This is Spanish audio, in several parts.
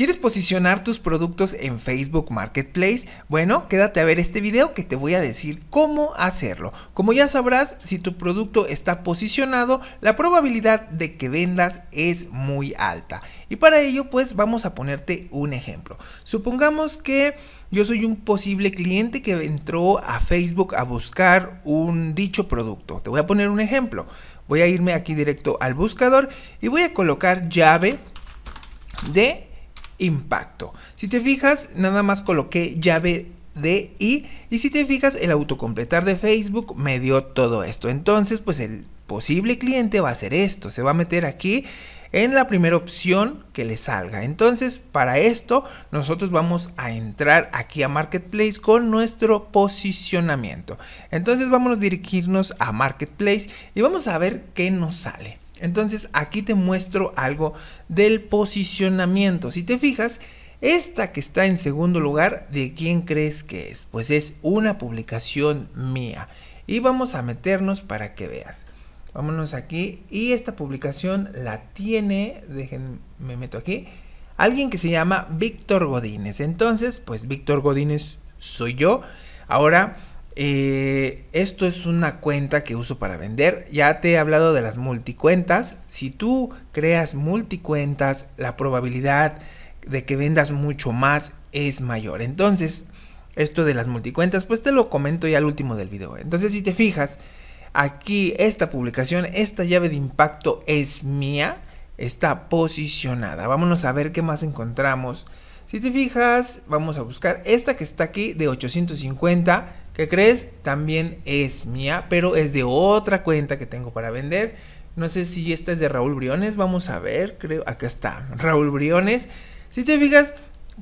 ¿Quieres posicionar tus productos en Facebook Marketplace? Bueno, quédate a ver este video que te voy a decir cómo hacerlo. Como ya sabrás, si tu producto está posicionado, la probabilidad de que vendas es muy alta. Y para ello, pues vamos a ponerte un ejemplo. Supongamos que yo soy un posible cliente que entró a Facebook a buscar un dicho producto. Te voy a poner un ejemplo. Voy a irme aquí directo al buscador y voy a colocar llave de impacto. Si te fijas, nada más coloqué llave de i y si te fijas, el autocompletar de Facebook me dio todo esto. Entonces, pues el posible cliente va a hacer esto, se va a meter aquí en la primera opción que le salga. Entonces, para esto, nosotros vamos a entrar aquí a Marketplace con nuestro posicionamiento. Entonces, vamos a dirigirnos a Marketplace y vamos a ver qué nos sale. Entonces aquí te muestro algo del posicionamiento. Si te fijas, esta que está en segundo lugar, ¿de quién crees que es? Pues es una publicación mía. Y vamos a meternos para que veas. Vámonos aquí y esta publicación la tiene, déjenme me meto aquí, alguien que se llama Víctor Godínez. Entonces, pues Víctor Godínez soy yo. Ahora eh, esto es una cuenta que uso para vender. Ya te he hablado de las multicuentas. Si tú creas multicuentas, la probabilidad de que vendas mucho más es mayor. Entonces, esto de las multicuentas, pues te lo comento ya al último del video. Entonces, si te fijas, aquí esta publicación, esta llave de impacto es mía, está posicionada. Vámonos a ver qué más encontramos. Si te fijas, vamos a buscar esta que está aquí de 850 ¿Qué crees? También es mía, pero es de otra cuenta que tengo para vender. No sé si esta es de Raúl Briones, vamos a ver, creo, acá está, Raúl Briones. Si te fijas,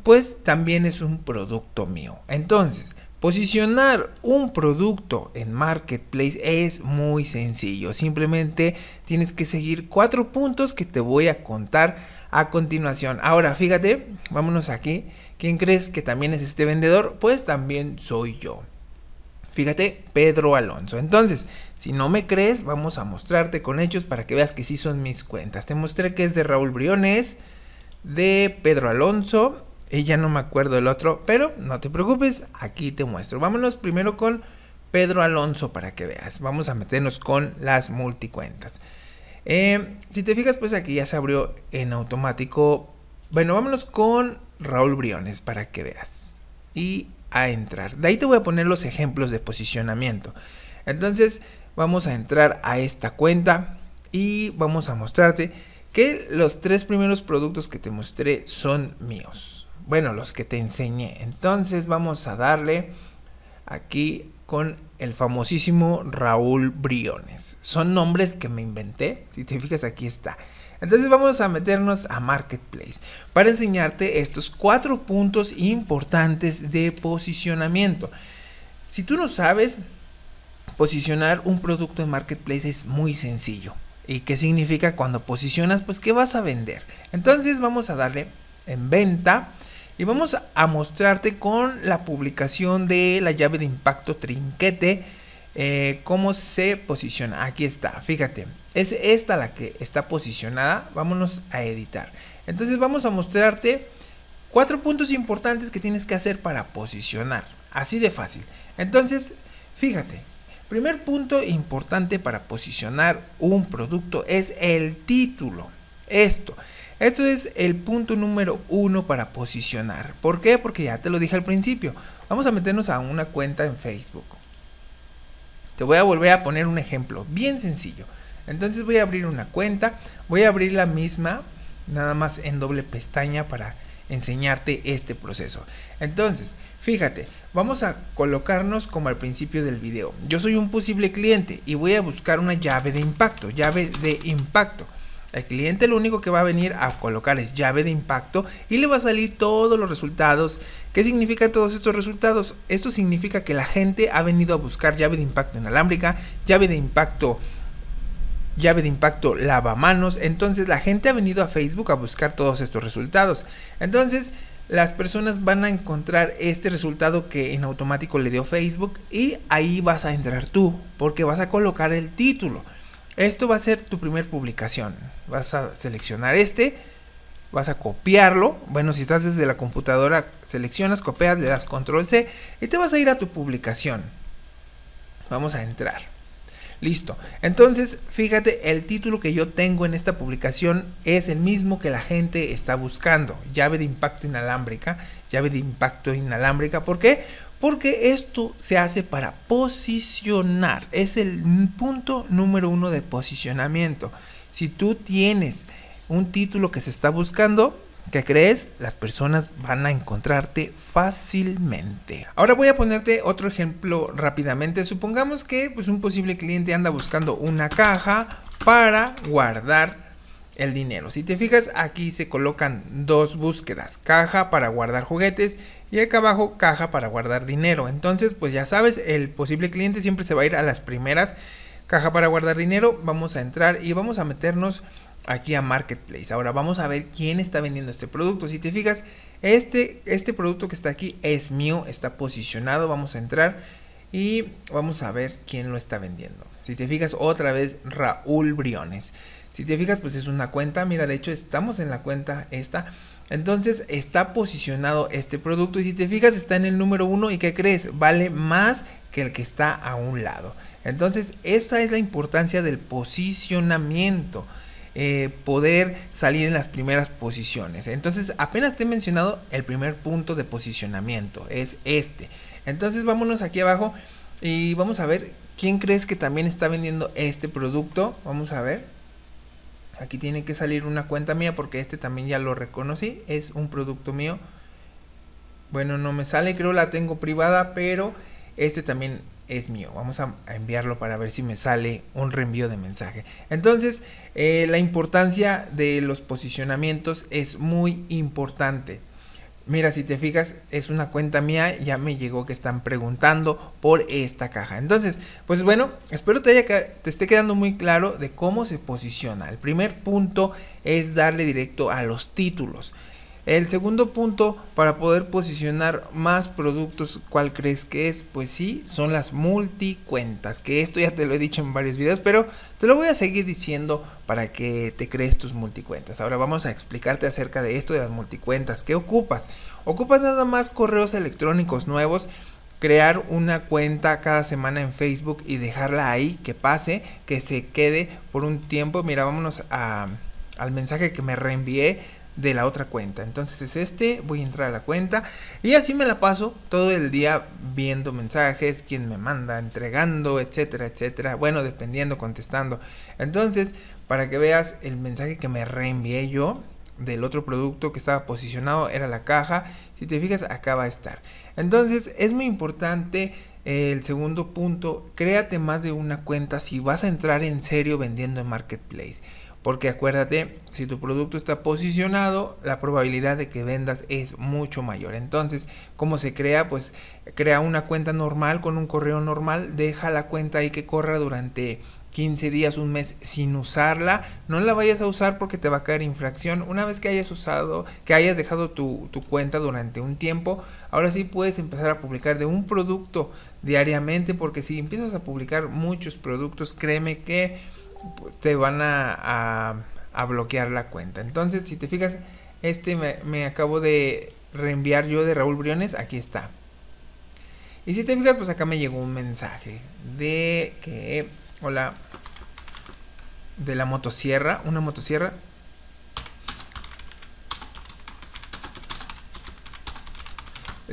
pues también es un producto mío. Entonces, Posicionar un producto en Marketplace es muy sencillo. Simplemente tienes que seguir cuatro puntos que te voy a contar a continuación. Ahora, fíjate, vámonos aquí. ¿Quién crees que también es este vendedor? Pues también soy yo. Fíjate, Pedro Alonso. Entonces, si no me crees, vamos a mostrarte con hechos para que veas que sí son mis cuentas. Te mostré que es de Raúl Briones, de Pedro Alonso, y ya no me acuerdo el otro, pero no te preocupes, aquí te muestro. Vámonos primero con Pedro Alonso para que veas. Vamos a meternos con las multicuentas. Eh, si te fijas, pues aquí ya se abrió en automático. Bueno, vámonos con Raúl Briones para que veas. Y a entrar. De ahí te voy a poner los ejemplos de posicionamiento. Entonces vamos a entrar a esta cuenta y vamos a mostrarte que los tres primeros productos que te mostré son míos. Bueno, los que te enseñé. Entonces vamos a darle aquí con el famosísimo Raúl Briones. Son nombres que me inventé, si te fijas aquí está. Entonces vamos a meternos a Marketplace para enseñarte estos cuatro puntos importantes de posicionamiento. Si tú no sabes, posicionar un producto en Marketplace es muy sencillo. ¿Y qué significa cuando posicionas? Pues que vas a vender. Entonces vamos a darle en venta. Y vamos a mostrarte con la publicación de la llave de impacto trinquete. Eh, cómo se posiciona. Aquí está, fíjate. Es esta la que está posicionada. Vámonos a editar. Entonces vamos a mostrarte cuatro puntos importantes que tienes que hacer para posicionar. Así de fácil. Entonces, fíjate. Primer punto importante para posicionar un producto es el título. Esto. Esto es el punto número uno para posicionar. ¿Por qué? Porque ya te lo dije al principio. Vamos a meternos a una cuenta en Facebook. Te voy a volver a poner un ejemplo bien sencillo. Entonces voy a abrir una cuenta. Voy a abrir la misma, nada más en doble pestaña para enseñarte este proceso. Entonces, fíjate, vamos a colocarnos como al principio del video. Yo soy un posible cliente y voy a buscar una llave de impacto, llave de impacto el cliente lo único que va a venir a colocar es llave de impacto y le va a salir todos los resultados. ¿Qué significan todos estos resultados? Esto significa que la gente ha venido a buscar llave de impacto inalámbrica, llave de impacto llave de impacto lavamanos. Entonces la gente ha venido a Facebook a buscar todos estos resultados. Entonces las personas van a encontrar este resultado que en automático le dio Facebook y ahí vas a entrar tú porque vas a colocar el título. Esto va a ser tu primer publicación. Vas a seleccionar este, vas a copiarlo. Bueno, si estás desde la computadora, seleccionas, copias, le das control C y te vas a ir a tu publicación. Vamos a entrar. Listo. Entonces, fíjate, el título que yo tengo en esta publicación es el mismo que la gente está buscando. Llave de impacto inalámbrica. Llave de impacto inalámbrica. ¿Por qué? Porque esto se hace para posicionar. Es el punto número uno de posicionamiento. Si tú tienes un título que se está buscando, ¿Qué crees? Las personas van a encontrarte fácilmente. Ahora voy a ponerte otro ejemplo rápidamente. Supongamos que pues, un posible cliente anda buscando una caja para guardar el dinero. Si te fijas, aquí se colocan dos búsquedas, caja para guardar juguetes y acá abajo caja para guardar dinero. Entonces, pues ya sabes, el posible cliente siempre se va a ir a las primeras caja para guardar dinero, vamos a entrar y vamos a meternos aquí a Marketplace. Ahora vamos a ver quién está vendiendo este producto. Si te fijas, este, este producto que está aquí es mío, está posicionado, vamos a entrar y vamos a ver quién lo está vendiendo. Si te fijas, otra vez Raúl Briones. Si te fijas, pues es una cuenta. Mira, de hecho estamos en la cuenta esta. Entonces está posicionado este producto y si te fijas está en el número 1 y ¿qué crees? Vale más que el que está a un lado. Entonces esa es la importancia del posicionamiento. Eh, poder salir en las primeras posiciones. Entonces apenas te he mencionado el primer punto de posicionamiento. Es este. Entonces vámonos aquí abajo y vamos a ver quién crees que también está vendiendo este producto. Vamos a ver aquí tiene que salir una cuenta mía porque este también ya lo reconocí, es un producto mío. Bueno, no me sale, creo la tengo privada, pero este también es mío. Vamos a, enviarlo para ver si me sale un reenvío de mensaje. Entonces, eh, la importancia de los posicionamientos es muy importante mira, si te fijas, es una cuenta mía, ya me llegó que están preguntando por esta caja. Entonces, pues bueno, espero te, te esté quedando muy claro de cómo se posiciona. El primer punto es darle directo a los títulos. El segundo punto para poder posicionar más productos, ¿cuál crees que es? Pues sí, son las multicuentas, que esto ya te lo he dicho en varios videos, pero te lo voy a seguir diciendo para que te crees tus multicuentas. Ahora vamos a explicarte acerca de esto de las multicuentas. ¿Qué ocupas? Ocupas nada más correos electrónicos nuevos crear una cuenta cada semana en Facebook y dejarla ahí, que pase, que se quede por un tiempo. Mira, vámonos al mensaje que me reenvié de la otra cuenta. Entonces es este, voy a entrar a la cuenta y así me la paso todo el día viendo mensajes, quién me manda, entregando, etcétera, etcétera. Bueno, dependiendo, contestando. Entonces, para que veas el mensaje que me reenvié yo del otro producto que estaba posicionado era la caja. Si te fijas, acá va a estar. Entonces, es muy importante eh, el segundo punto, créate más de una cuenta si vas a entrar en serio vendiendo en marketplace. Porque acuérdate, si tu producto está posicionado, la probabilidad de que vendas es mucho mayor. Entonces, ¿cómo se crea? Pues crea una cuenta normal con un correo normal, deja la cuenta ahí que corra durante 15 días, un mes sin usarla. No la vayas a usar porque te va a caer infracción. Una vez que hayas usado, que hayas dejado tu, tu, cuenta durante un tiempo, ahora sí puedes empezar a publicar de un producto diariamente porque si empiezas a publicar muchos productos, créeme que te van a, bloquear la cuenta. Entonces, si te fijas, este me, me, acabo de reenviar yo de Raúl Briones, aquí está. Y si te fijas, pues acá me llegó un mensaje de que, hola, de la motosierra, una motosierra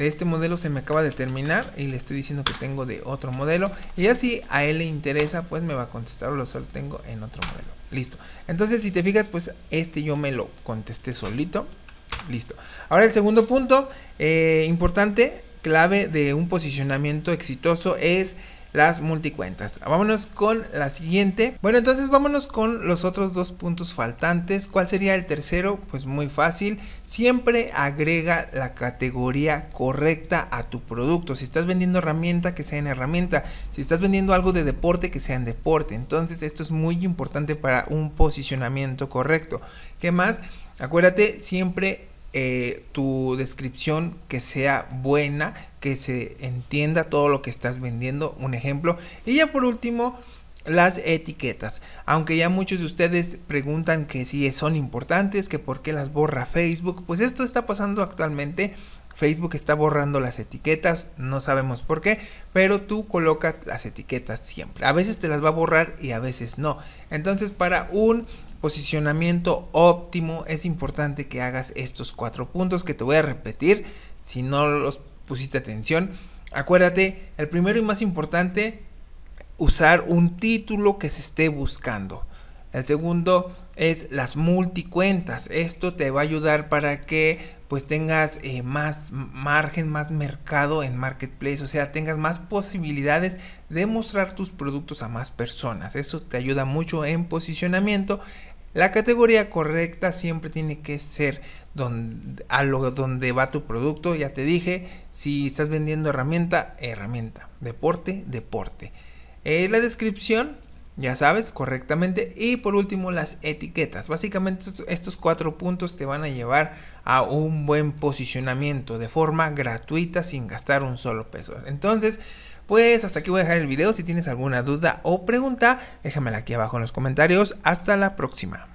este modelo se me acaba de terminar y le estoy diciendo que tengo de otro modelo y así a él le interesa pues me va a contestar o lo solo tengo en otro modelo listo entonces si te fijas pues este yo me lo contesté solito listo ahora el segundo punto eh, importante clave de un posicionamiento exitoso es las multicuentas. Vámonos con la siguiente. Bueno, entonces vámonos con los otros dos puntos faltantes. ¿Cuál sería el tercero? Pues muy fácil. Siempre agrega la categoría correcta a tu producto. Si estás vendiendo herramienta, que sea en herramienta. Si estás vendiendo algo de deporte, que sea en deporte. Entonces esto es muy importante para un posicionamiento correcto. ¿Qué más? Acuérdate siempre eh, tu descripción que sea buena, que se entienda todo lo que estás vendiendo, un ejemplo. Y ya por último, las etiquetas. Aunque ya muchos de ustedes preguntan que si son importantes, que por qué las borra Facebook, pues esto está pasando actualmente Facebook está borrando las etiquetas, no sabemos por qué, pero tú colocas las etiquetas siempre. A veces te las va a borrar y a veces no. Entonces para un posicionamiento óptimo es importante que hagas estos cuatro puntos que te voy a repetir si no los pusiste atención. Acuérdate, el primero y más importante, usar un título que se esté buscando. El segundo es las multicuentas. Esto te va a ayudar para que pues tengas eh, más margen, más mercado en marketplace, o sea, tengas más posibilidades de mostrar tus productos a más personas. Eso te ayuda mucho en posicionamiento. La categoría correcta siempre tiene que ser donde, a lo, donde va tu producto. Ya te dije, si estás vendiendo herramienta, herramienta. Deporte, deporte. Eh, la descripción ya sabes, correctamente. Y por último, las etiquetas. Básicamente estos cuatro puntos te van a llevar a un buen posicionamiento de forma gratuita sin gastar un solo peso. Entonces, pues hasta aquí voy a dejar el video. Si tienes alguna duda o pregunta, déjamela aquí abajo en los comentarios. Hasta la próxima.